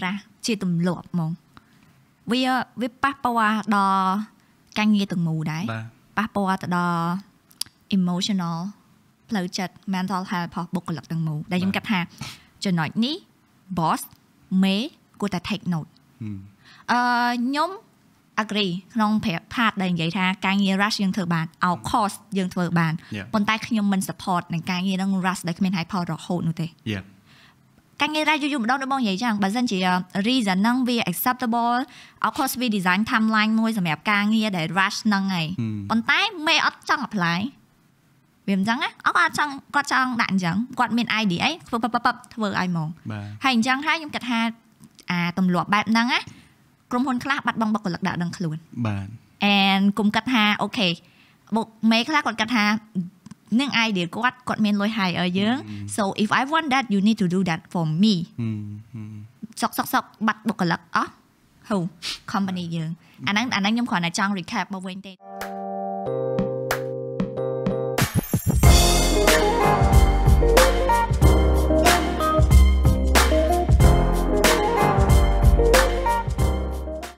ប្រាស់ជាទម្លាប់ហ្មងវាវាប៉ះពាល់ដល់ការងារទាំងមូលដែរប៉ះពាល់ទៅដល់ emotional ផ្លូវចិត្ត mental health របស់បុគ្គលិកទាំងមូលដែលខ្ញុំគិតថាចំណុចនេះ boss មេគួរតែ take note អឺខ្ញុំ agree ក្នុងប្រាប់ part ដែលនិយាយថាការងារ rush យើងធ្វើបាន out cost យើងធ្វើបានប៉ុន្តែខ្ញុំមិន support នឹងការងារនឹង rush ដែលគ្មាន high power រហូតនោះទេ Yeah ការងារដែរយូរយូរម្ដងដូចបងនិយាយចឹងបើសិនជា reason ហ្នឹងវា acceptable of course វា design timeline មួយសម្រាប់ការងារដែល rush ហ្នឹងហើយប៉ុន្តែមេអត់ចង់ apply វាមិនចឹងណាអត់គាត់ចង់គាត់ចង់ដាក់អញ្ចឹងគាត់មាន idea អីធ្វើប៉ប៉ធ្វើឲ្យហ្មងហើយអញ្ចឹងហើយខ្ញុំគិតថាអាទម្លាប់បែបហ្នឹងណាក្រុមហ៊ុនខ្លះបាត់បង់បុគ្គលិកដាក់ដឹងខ្លួនបាទ and គុំគិតថាអូខេបុកមេខ្លះគាត់គិតថានឹង idea គាត់គាត់មានលុយហើយឲ្យយើង so if i want that you need to do that for me សក់សក់សក់បាត់បុគ្គលិកអស់ហូ company យើងអាហ្នឹងអាហ្នឹងខ្ញុំគ្រាន់តែចង់ recap មកវិញទេ thank you